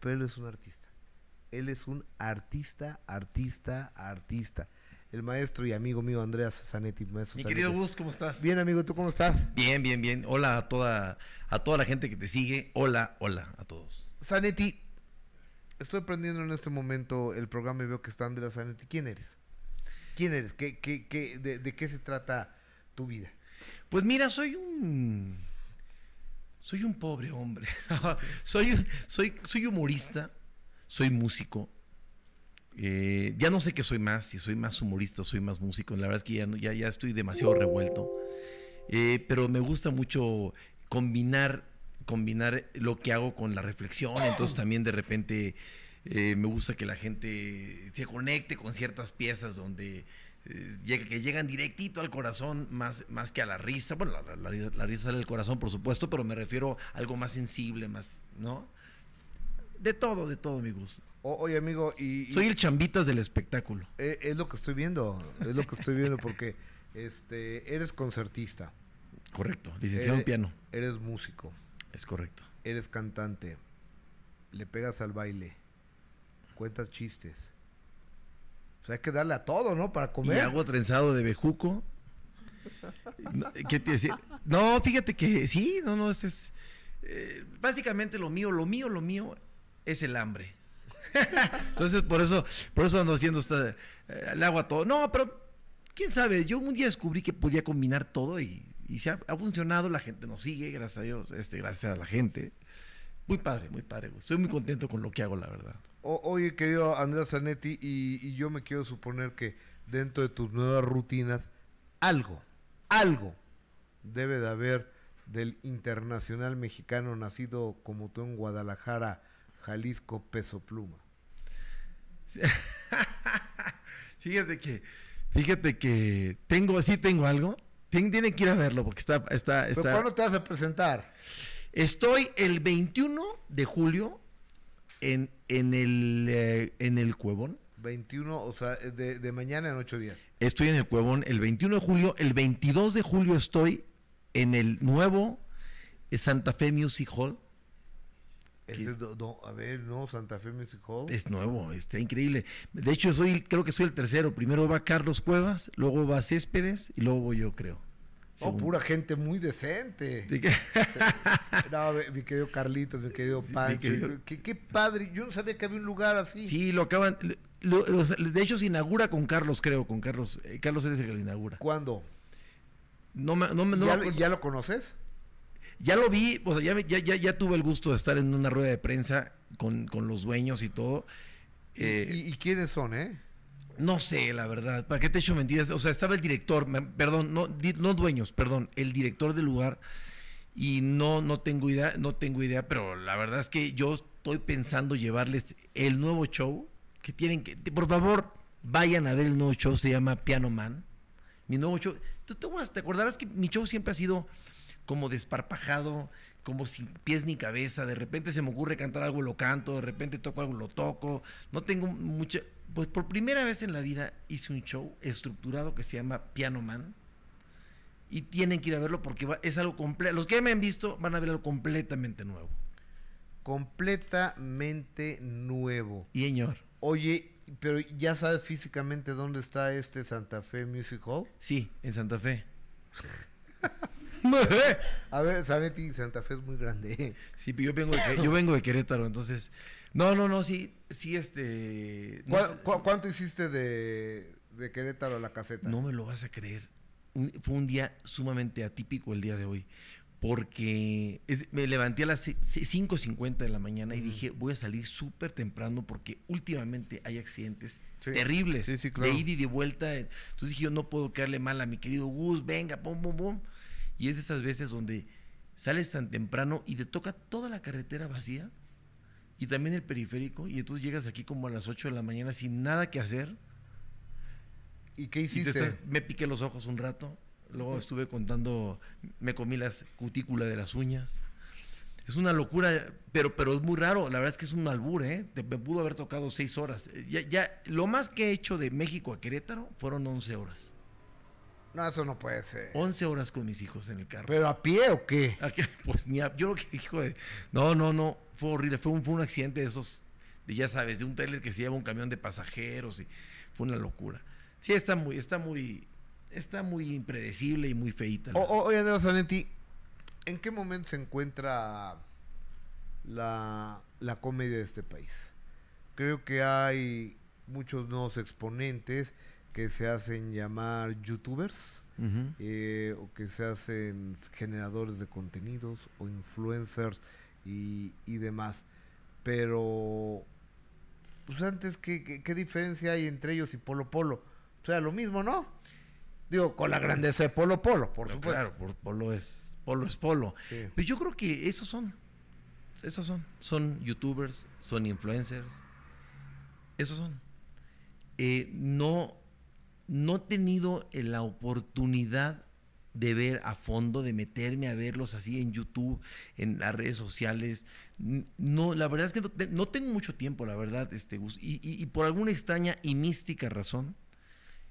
pero es un artista. Él es un artista, artista, artista. El maestro y amigo mío Andrea Sanetti. Mi querido Gus, ¿cómo estás? Bien, amigo, ¿tú cómo estás? Bien, bien, bien. Hola a toda, a toda la gente que te sigue. Hola, hola a todos. Sanetti, estoy aprendiendo en este momento el programa y veo que está Andrea Sanetti. ¿Quién eres? ¿Quién eres? ¿De qué se trata tu vida? Pues mira, soy un soy un pobre hombre, soy, soy, soy humorista, soy músico. Eh, ya no sé qué soy más, si soy más humorista, soy más músico. La verdad es que ya, ya, ya estoy demasiado revuelto. Eh, pero me gusta mucho combinar, combinar lo que hago con la reflexión. Entonces también de repente eh, me gusta que la gente se conecte con ciertas piezas donde eh, que llegan directito al corazón más, más que a la risa. Bueno, la, risa sale del corazón, por supuesto, pero me refiero a algo más sensible, más, ¿no? De todo, de todo, amigos oye, amigo, y, Soy el chambitas del espectáculo. Eh, es lo que estoy viendo, es lo que estoy viendo, porque este, eres concertista. Correcto, licenciado en piano. Eres músico. Es correcto. Eres cantante. Le pegas al baile. Cuentas chistes hay que darle a todo, ¿no? Para comer. Y agua trenzado de bejuco. ¿Qué te decía? No, fíjate que sí, no, no, este es. Eh, básicamente lo mío, lo mío, lo mío es el hambre. Entonces, por eso, por eso ando haciendo esta, el eh, agua todo. No, pero quién sabe, yo un día descubrí que podía combinar todo y, se ha, ha, funcionado, la gente nos sigue, gracias a Dios, este, gracias a la gente. Muy padre, muy padre. Estoy muy contento con lo que hago, la verdad oye, querido Andrés Zanetti, y, yo me quiero suponer que dentro de tus nuevas rutinas, algo, algo debe de haber del internacional mexicano nacido como tú en Guadalajara, Jalisco, peso pluma. fíjate que, fíjate que tengo, sí tengo algo. Tiene tienen que ir a verlo porque está, está, está. cuándo te vas a presentar? Estoy el 21 de julio en, en, el, eh, en el Cuevón. 21, o sea, de, mañana en ocho días. Estoy en el Cuevón el 21 de julio, el 22 de julio estoy en el nuevo eh, Santa Fe Music Hall. a ver, Santa Fe Music Hall. Es nuevo, está increíble. De hecho, soy, creo que soy el tercero. Primero va Carlos Cuevas, luego va Céspedes y luego voy yo, creo. Oh, pura gente muy decente. mi querido Carlitos, mi querido Pancho. Qué, padre. Yo no sabía que había un lugar así. Sí, lo acaban. de hecho, se inaugura con Carlos, creo. con Carlos eh, Carlos eres el que lo inaugura. ¿Cuándo? No, no ¿Ya, lo, ¿Ya, lo conoces? Ya lo vi. O sea, ya, ya, ya, tuve el gusto de estar en una rueda de prensa con, con los dueños y todo. ¿Y eh, quiénes son, eh? No sé, la verdad. ¿Para qué te hecho mentiras? O sea, estaba el director, perdón, no, no dueños, perdón, el director del lugar y no, no tengo idea, no tengo idea, pero la verdad es que yo estoy pensando llevarles el nuevo show que tienen que, por favor, vayan a ver el nuevo show, se llama Piano Man. Mi nuevo show, te, te acordarás que mi show siempre ha sido como desparpajado, como sin pies ni cabeza, de repente se me ocurre cantar algo, lo canto, de repente toco algo, lo toco, no tengo mucha, pues por primera vez en la vida hice un show estructurado que se llama Piano Man. Y tienen que ir a verlo porque es algo completo. Los que me han visto van a ver algo completamente nuevo. Completamente nuevo. Y señor. Oye, pero ¿ya sabes físicamente dónde está este Santa Fe Music Hall? Sí, en Santa Fe. a ver, Sanetti, Santa Fe es muy grande. Sí, yo vengo de, yo vengo de Querétaro, entonces. No, no, no, sí, sí, este. cuánto hiciste de, Querétaro a la caseta? No me lo vas a creer. fue un día sumamente atípico el día de hoy porque me levanté a las 5.50 de la mañana y dije, voy a salir súper temprano porque últimamente hay accidentes terribles de ida y de vuelta. Entonces dije, yo no puedo quedarle mal a mi querido Gus, venga, pum, pum, pum. Y es de esas veces donde sales tan temprano y te toca toda la carretera vacía y también el periférico y entonces llegas aquí como a las 8 de la mañana sin nada que hacer. ¿Y qué hiciste? me piqué los ojos un rato, luego estuve contando, me comí las cutículas de las uñas. Es una locura, pero, pero es muy raro, la verdad es que es un albur, ¿eh? me pudo haber tocado seis horas. Ya, ya, lo más que he hecho de México a Querétaro fueron 11 horas. No, eso no puede ser. 11 horas con mis hijos en el carro. ¿Pero a pie o qué? pues ni a, yo lo que dijo de... No, no, no, fue horrible, fue un, fue un accidente de esos, ya sabes, de un trailer que se lleva un camión de pasajeros y fue una locura. Sí, está muy, está muy, está muy impredecible y muy feita. oye, Andrés Salenti, ¿en qué momento se encuentra la, la comedia de este país? Creo que hay muchos nuevos exponentes que se hacen llamar youtubers eh, o que se hacen generadores de contenidos o influencers y, demás. Pero, pues antes, ¿qué, ¿qué, diferencia hay entre ellos y Polo Polo? O sea, lo mismo, ¿no? Digo, con la grandeza de Polo Polo, por supuesto. Claro, Polo es Polo. Es polo. Pero pues yo creo que esos son. Esos son. Son youtubers, son influencers. Esos son. Eh, no no he tenido eh, la oportunidad de ver a fondo, de meterme a verlos así en YouTube, en las redes sociales. No, la verdad es que no, tengo mucho tiempo, la verdad, este Y, y, por alguna extraña y mística razón,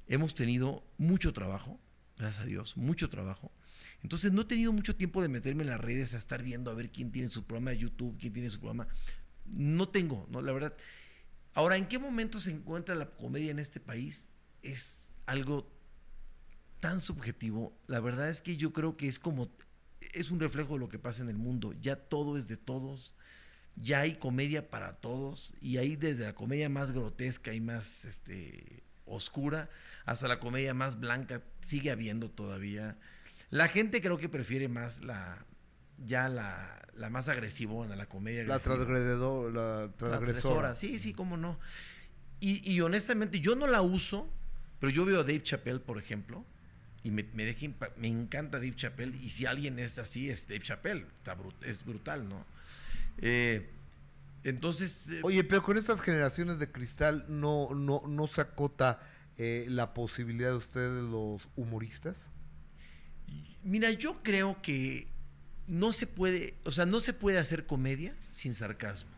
hemos tenido mucho trabajo, gracias a Dios, mucho trabajo. Entonces no he tenido mucho tiempo de meterme en las redes a estar viendo a ver quién tiene su programa de YouTube, quién tiene su programa. No tengo, no, la verdad. Ahora, ¿en qué momento se encuentra la comedia en este país? es algo tan subjetivo. La verdad es que yo creo que es como, es un reflejo de lo que pasa en el mundo. Ya todo es de todos, ya hay comedia para todos y ahí desde la comedia más grotesca y más este, oscura hasta la comedia más blanca sigue habiendo todavía. La gente creo que prefiere más la, ya la, la más agresivona, la comedia agresiva. La transgredor, la transgresora. Sí, sí, cómo no. Y, y honestamente yo no la uso pero yo veo a Dave Chappelle, por ejemplo, y me, me, me encanta Dave Chappelle, y si alguien es así, es Dave Chappelle, Está es brutal, ¿no? Eh, entonces... Eh, Oye, pero con estas generaciones de cristal no, se acota eh, la posibilidad de ustedes los humoristas. Mira, yo creo que no se puede, o sea, no se puede hacer comedia sin sarcasmo.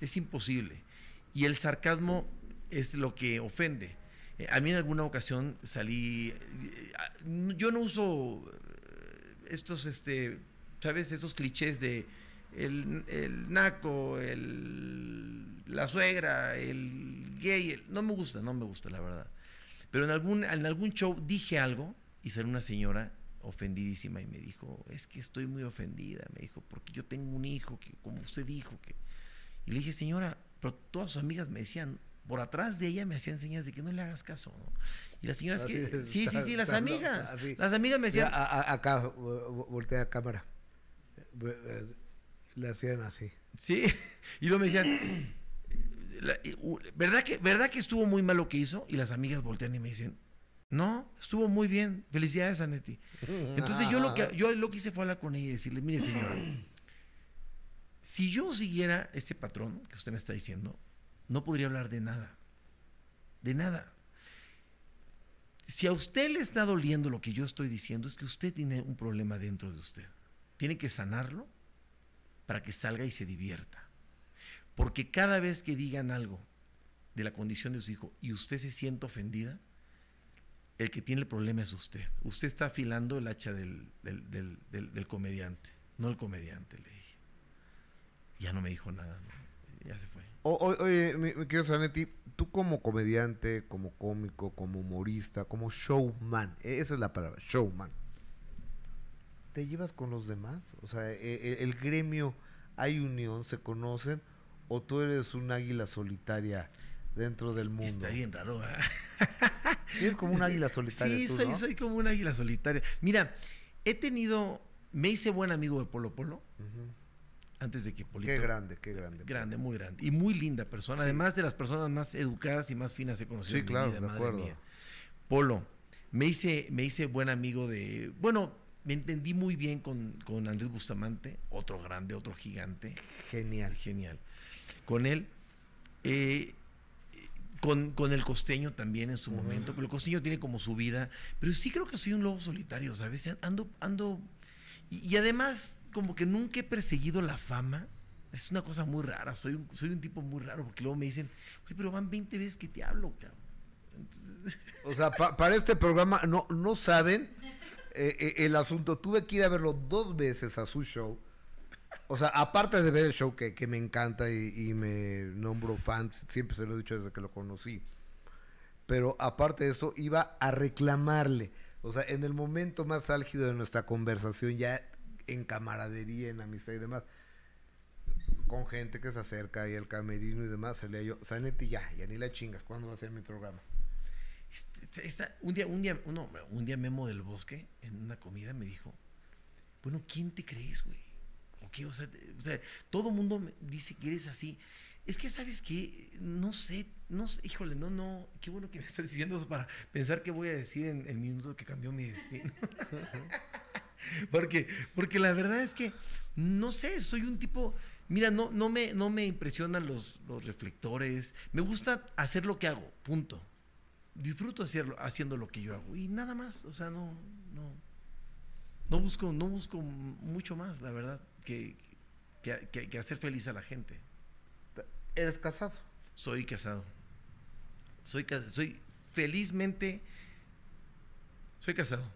Es imposible. Y el sarcasmo es lo que ofende. Eh, a mí en alguna ocasión salí, eh, yo no uso eh, estos, este, ¿sabes? Estos clichés de el, naco, el, la suegra, el gay, no me gusta, no me gusta, la verdad. Pero en algún, en algún show dije algo y salió una señora ofendidísima y me dijo, es que estoy muy ofendida, me dijo, porque yo tengo un hijo que, como usted dijo, que... Y le dije, señora, pero todas sus amigas me decían, por atrás de ella me hacían señas de que no le hagas caso. Y las señoras que. sí, sí, sí, las amigas. Las amigas me hacían. acá, voltea a cámara. Le hacían así. Sí, y luego me decían. ¿verdad, que, ¿Verdad que estuvo muy mal lo que hizo? Y las amigas voltean y me dicen. No, estuvo muy bien. Felicidades, Anetti. Entonces yo lo que yo lo que hice fue hablar con ella y decirle, mire señora, si yo siguiera este patrón que usted me está diciendo, no podría hablar de nada. De nada. Si a usted le está doliendo lo que yo estoy diciendo, es que usted tiene un problema dentro de usted. Tiene que sanarlo para que salga y se divierta. Porque cada vez que digan algo de la condición de su hijo y usted se siente ofendida, el que tiene el problema es usted. Usted está afilando el hacha del, del, comediante, no el comediante, le dije. Ya no me dijo nada. ¿no? ya se fue. oye, mi, querido tú como comediante, como cómico, como humorista, como showman, e, esa es la palabra, showman. ¿Te llevas con los demás? O sea, e, e, el, gremio, ¿hay unión? ¿Se conocen? ¿O tú eres un águila solitaria dentro del mundo? Está bien raro. ¿eh? como un águila solitaria. Sí, soy, soy como un águila solitaria. Mira, he tenido, me hice buen amigo de Polo Polo antes de que Polito. Qué grande, qué grande. Grande, muy grande. Y muy linda persona, además de las personas más educadas y más finas he conocido. Sí, claro, de acuerdo. Polo, me hice, me hice buen amigo de. Bueno, me entendí muy bien con, Andrés Bustamante, otro grande, otro gigante. Genial. Genial. Con él. Eh, con, con, el costeño también en su momento, pero el costeño tiene como su vida. Pero sí creo que soy un lobo solitario, ¿sabes? Ando, ando. y además como que nunca he perseguido la fama. Es una cosa muy rara. Soy un, soy un tipo muy raro porque luego me dicen, pero van 20 veces que te hablo, cabrón. O sea, para este programa no, no saben eh, eh, el asunto. Tuve que ir a verlo dos veces a su show. O sea, aparte de ver el show que, me encanta y, me nombro fan, siempre se lo he dicho desde que lo conocí. Pero aparte de eso, iba a reclamarle. O sea, en el momento más álgido de nuestra conversación, ya en camaradería, en amistad y demás. Con gente que se acerca Y el camerino y demás, se le yo, ya, ya ni la chingas, ¿cuándo va a ser mi programa? Está, este, un día, un día, uno, un día Memo del Bosque, en una comida, me dijo, bueno, ¿quién te crees, güey? ¿O qué? O sea, o sea todo mundo dice que eres así. Es que, ¿sabes qué? No sé, no híjole, no, no, qué bueno que me estás diciendo eso para pensar qué voy a decir en el minuto que cambió mi destino. porque, porque la verdad es que, no sé, soy un tipo... Mira, no, no, me, no me impresionan los, reflectores. Me gusta hacer lo que hago, punto. Disfruto hacerlo, haciendo lo que yo hago. Y nada más, o sea, no, no, no busco, no busco mucho más, la verdad, que, que, que, hacer feliz a la gente. ¿Eres casado? Soy casado. Soy, soy felizmente, soy casado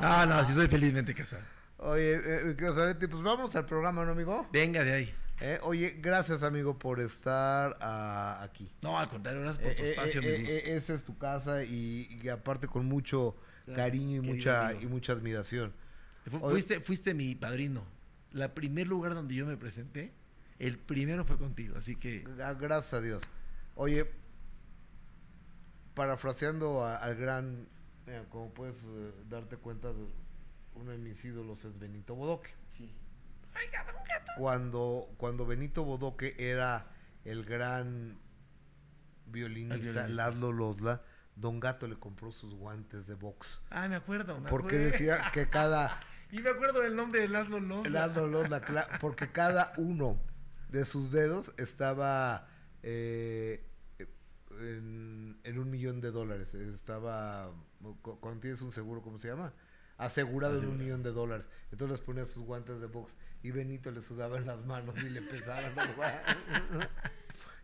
no, no, sí soy felizmente casado. Oye, eh, eh, pues vamos al programa, ¿no, amigo? Venga de ahí. Eh, oye, gracias, amigo, por estar ah, aquí. No, al contrario, gracias por tu espacio, espacio, Esa es tu casa y, aparte con mucho cariño y mucha, y mucha admiración. fuiste, fuiste mi padrino. La primer lugar donde yo me presenté, el primero fue contigo, así que... Gracias a Dios. Oye, parafraseando al gran, eh, como puedes eh, darte cuenta, de uno de mis ídolos es Benito Bodoque. Sí. Cuando, cuando Benito Bodoque era el gran violinista, Laszlo Losla, Don Gato le compró sus guantes de box. Ah, me acuerdo. Me porque decía que cada... y me acuerdo del nombre de Laszlo Lozla Laszlo porque cada uno de sus dedos estaba... Eh, en, un millón de dólares. Estaba, cuando tienes un seguro, ¿cómo se llama? Asegurado, en un millón de dólares. Entonces les ponía sus guantes de box y Benito le sudaba en las manos y le pesaba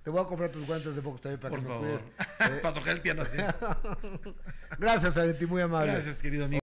Te voy a comprar tus guantes de box también para que no me para tocar el piano así. Gracias, Areti, muy amable. Gracias, querido amigo.